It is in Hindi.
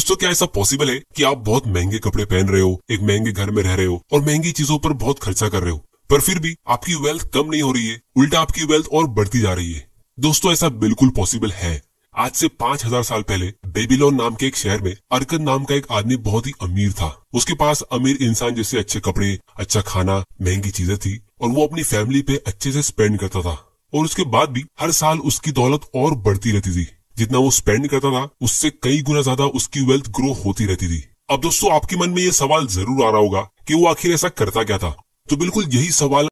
दोस्तों क्या ऐसा पॉसिबल है कि आप बहुत महंगे कपड़े पहन रहे हो एक महंगे घर में रह रहे हो और महंगी चीजों पर बहुत खर्चा कर रहे हो पर फिर भी आपकी वेल्थ कम नहीं हो रही है उल्टा आपकी वेल्थ और बढ़ती जा रही है दोस्तों ऐसा बिल्कुल पॉसिबल है आज से पांच हजार साल पहले बेबीलोन नाम के एक शहर में अरकन नाम का एक आदमी बहुत ही अमीर था उसके पास अमीर इंसान जैसे अच्छे कपड़े अच्छा खाना महंगी चीजें थी और वो अपनी फैमिली पे अच्छे से स्पेंड करता था और उसके बाद भी हर साल उसकी दौलत और बढ़ती रहती थी जितना वो स्पेंड करता था उससे कई गुना ज्यादा उसकी वेल्थ ग्रो होती रहती थी अब दोस्तों आपके मन में ये सवाल जरूर आ रहा होगा कि वो आखिर ऐसा करता क्या था तो बिल्कुल यही सवाल